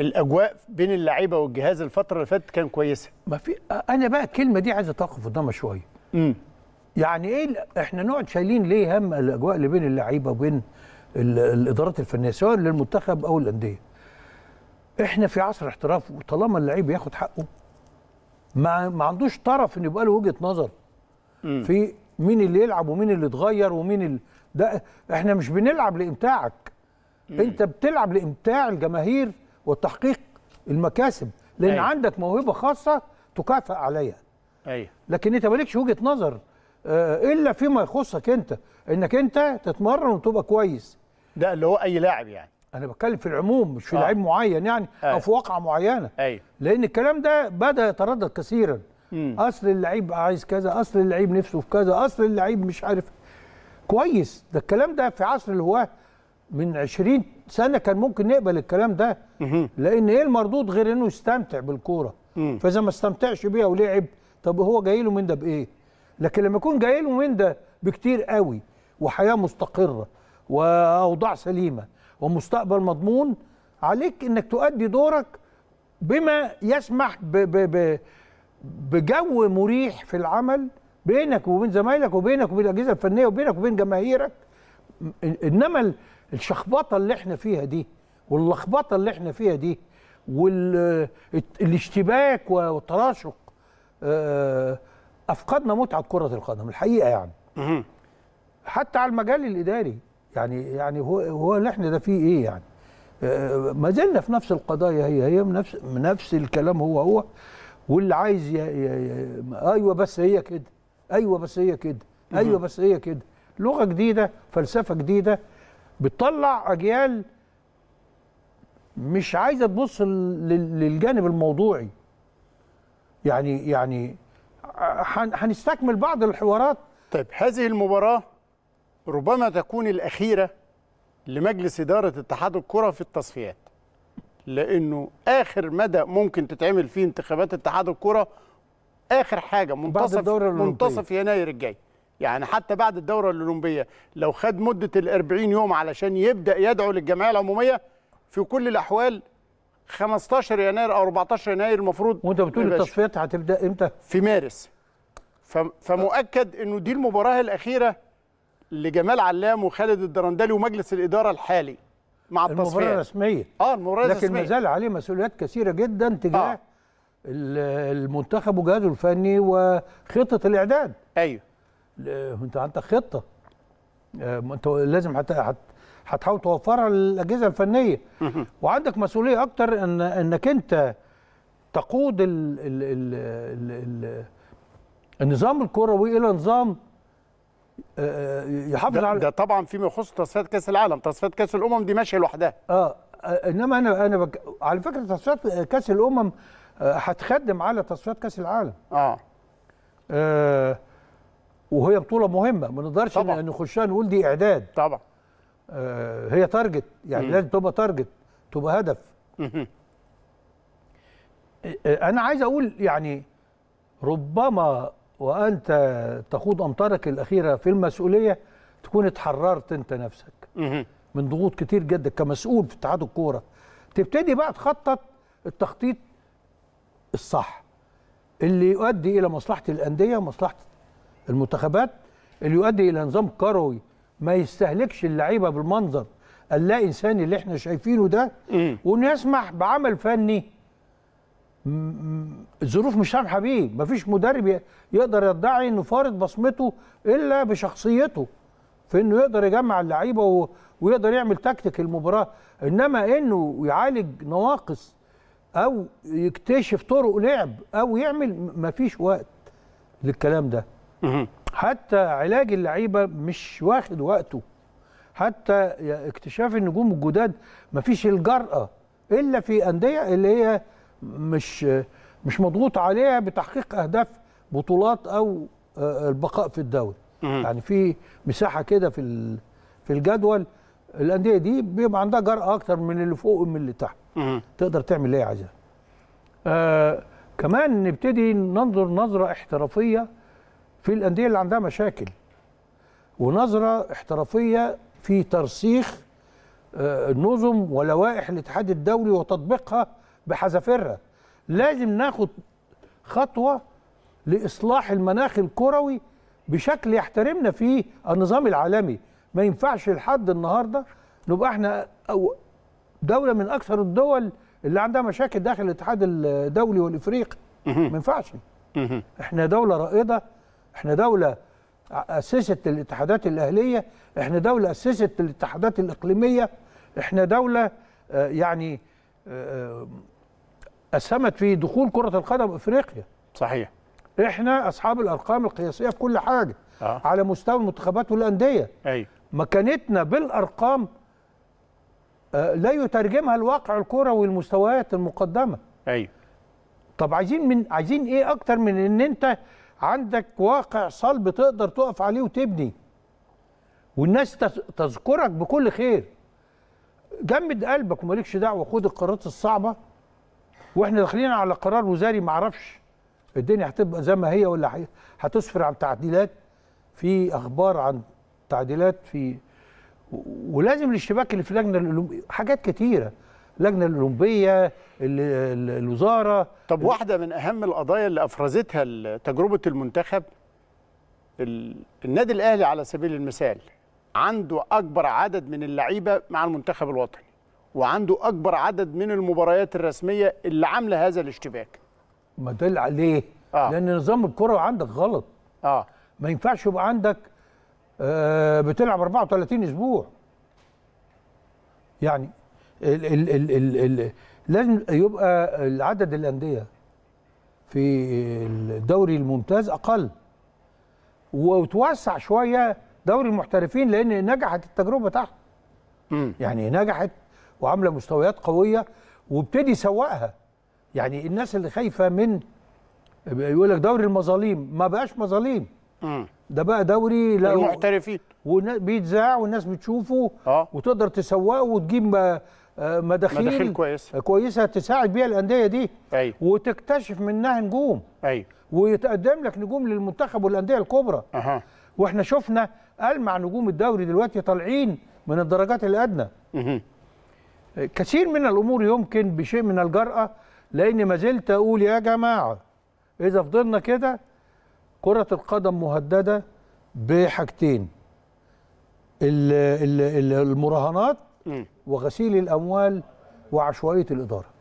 الاجواء بين اللعيبه والجهاز الفتره اللي فاتت كان كويسه ما في انا بقى الكلمه دي عايزه توقف قدامها شويه امم يعني ايه احنا نقعد شايلين ليه هم الاجواء اللي بين اللعيبه وبين الادارات الفنيه سواء للمنتخب او الانديه احنا في عصر احتراف وطالما اللعيب ياخد حقه ما ما عندوش طرف ان يبقى له وجهه نظر مم. في مين اللي يلعب ومين اللي اتغير ومين ال... ده احنا مش بنلعب لامتاعك مم. انت بتلعب لامتاع الجماهير وتحقيق المكاسب لان أيه. عندك موهبه خاصه تكافئ عليها ايوه لكن انت مالكش وجهه نظر آه، الا فيما يخصك انت انك انت تتمرن وتبقى كويس ده اللي هو اي لاعب يعني انا بتكلم في العموم مش في آه. لعيب معين يعني آه. او أيوة. في واقعه معينه أيه. لان الكلام ده بدا يتردد كثيرا مم. اصل اللعيب عايز كذا اصل اللعيب نفسه في كذا اصل اللعيب مش عارف كويس ده الكلام ده في عصر الهواه من 20 سنه كان ممكن نقبل الكلام ده لان ايه المردود غير انه يستمتع بالكوره فاذا ما استمتعش بيها ولعب طب هو جاي له من ده بايه لكن لما يكون جاي له من ده بكتير قوي وحياه مستقره واوضاع سليمه ومستقبل مضمون عليك انك تؤدي دورك بما يسمح ب ب ب بجو مريح في العمل بينك وبين زمايلك وبينك وبين الاجهزه الفنيه وبينك وبين جماهيرك انما الشخبطه اللي احنا فيها دي واللخبطه اللي احنا فيها دي والاشتباك وتراشق آه، افقدنا متعه كره القدم الحقيقه يعني حتى على المجال الاداري يعني يعني هو هو اللي احنا ده فيه ايه يعني آه، ما زلنا في نفس القضايا هي هي نفس نفس الكلام هو هو واللي عايز يا يا ايوه بس هي كده ايوه بس هي كده ايوه بس هي كده لغه جديده فلسفه جديده بتطلع اجيال مش عايزه تبص للجانب الموضوعي يعني يعني هنستكمل بعض الحوارات طيب هذه المباراه ربما تكون الاخيره لمجلس اداره اتحاد الكره في التصفيات لانه اخر مدى ممكن تتعمل فيه انتخابات اتحاد الكره اخر حاجه منتصف منتصف يناير الجاي يعني حتى بعد الدورة الأولمبية لو خد مدة الأربعين يوم علشان يبدأ يدعو للجمعية العمومية في كل الأحوال 15 يناير أو 14 يناير المفروض وأنت بتقول التصفيات هتبدأ إمتى؟ في مارس فمؤكد إنه دي المباراة الأخيرة لجمال علام وخالد الدرندلي ومجلس الإدارة الحالي مع التصفيات المباراة الرسمية اه المباراة الرسمية لكن ما زال عليه مسؤوليات كثيرة جدا تجاه آه. المنتخب وجهازه الفني وخطة الإعداد ايوه انت عندك خطه آه، انت لازم حتى هتحاول توفرها للاجهزه الفنيه وعندك مسؤوليه اكتر ان انك انت تقود الـ الـ الـ الـ النظام الكروي الى نظام آه، آه، يحافظ على ده طبعا فيما يخص تصفيات كاس العالم تصفيات كاس الامم دي ماشيه لوحدها اه انما انا انا بك... على فكره تصفيات كاس الامم هتخدم على تصفيات كاس العالم اه, آه وهي بطوله مهمه ما نقدرش نخشها نقول دي اعداد طبعا آه هي تارجت يعني مم. لازم تبقى تارجت تبقى هدف آه، آه، انا عايز اقول يعني ربما وانت تخوض امطارك الاخيره في المسؤوليه تكون اتحررت انت نفسك من ضغوط كتير جدا كمسؤول في اتحاد الكوره تبتدي بقى تخطط التخطيط الصح اللي يؤدي الى مصلحه الانديه ومصلحه المنتخبات اللي يؤدي الى نظام كروي ما يستهلكش اللعيبه بالمنظر اللا انساني اللي احنا شايفينه ده وانه يسمح بعمل فني الظروف مش سامحه بيه مفيش مدرب يقدر يدعي انه فارض بصمته الا بشخصيته في انه يقدر يجمع اللعيبه ويقدر يعمل تكتيك المباراه انما انه يعالج نواقص او يكتشف طرق لعب او يعمل مفيش وقت للكلام ده حتى علاج اللعيبه مش واخد وقته حتى اكتشاف النجوم الجداد مفيش الجرأه الا في انديه اللي هي مش مش مضغوط عليها بتحقيق اهداف بطولات او آه، البقاء في الدوري يعني في مساحه كده في في الجدول الانديه دي بيبقى عندها جرأه اكتر من اللي فوق ومن اللي تحت تقدر تعمل اللي هي عايزاه آه كمان نبتدي ننظر نظره احترافيه في الانديه اللي عندها مشاكل ونظره احترافيه في ترسيخ آه، نظم ولوائح الاتحاد الدولي وتطبيقها بحذافيرها لازم ناخد خطوه لاصلاح المناخ الكروي بشكل يحترمنا فيه النظام العالمي ما ينفعش لحد النهارده نبقى احنا أو دوله من اكثر الدول اللي عندها مشاكل داخل الاتحاد الدولي والافريقي ما ينفعش احنا دوله رائده احنا دولة أسست الاتحادات الأهلية احنا دولة أسست الاتحادات الإقليمية احنا دولة آه، يعني آه، آه، أسهمت في دخول كرة القدم أفريقيا صحيح احنا أصحاب الأرقام القياسية في كل حاجة آه. على مستوى المنتخبات والأندية أي. مكانتنا بالأرقام لا يترجمها الواقع الكروي والمستويات المقدمة أي. طب عايزين من عايزين ايه اكتر من ان انت عندك واقع صلب تقدر تقف عليه وتبني والناس تذكرك بكل خير جمد قلبك ومالكش دعوه خد القرارات الصعبه واحنا داخلين على قرار وزاري معرفش الدنيا هتبقى زي ما هي ولا هتسفر عن تعديلات في اخبار عن تعديلات في ولازم الاشتباك اللي في اللجنه حاجات كتيره اللجنه الاولمبيه الوزاره طب واحده من اهم القضايا اللي افرزتها تجربه المنتخب النادي الاهلي على سبيل المثال عنده اكبر عدد من اللعيبه مع المنتخب الوطني وعنده اكبر عدد من المباريات الرسميه اللي عامله هذا الاشتباك ما دل عليه آه. لان نظام الكره عندك غلط اه ما ينفعش يبقى عندك آه بتلعب 34 اسبوع يعني ال ال ال ال ال لازم يبقى عدد الانديه في الدوري الممتاز اقل وتوسع شويه دوري المحترفين لان نجحت التجربه تحت يعني نجحت وعامله مستويات قويه وابتدي سوقها يعني الناس اللي خايفه من يقول لك دوري المظاليم ما بقاش مظاليم ده بقى دوري للمحترفين المحترفين وبيتذاع والناس بتشوفه آه. وتقدر تسوقه وتجيب آه، مداخيل مداخيل كويسه كويسه تساعد بيها الانديه دي ايوه وتكتشف منها نجوم ايوه ويتقدم لك نجوم للمنتخب والانديه الكبرى اها واحنا شفنا المع نجوم الدوري دلوقتي طالعين من الدرجات الادنى اها كثير من الامور يمكن بشيء من الجراه لان ما زلت اقول يا جماعه اذا فضلنا كده كره القدم مهدده بحاجتين المراهنات وغسيل الأموال وعشوائية الإدارة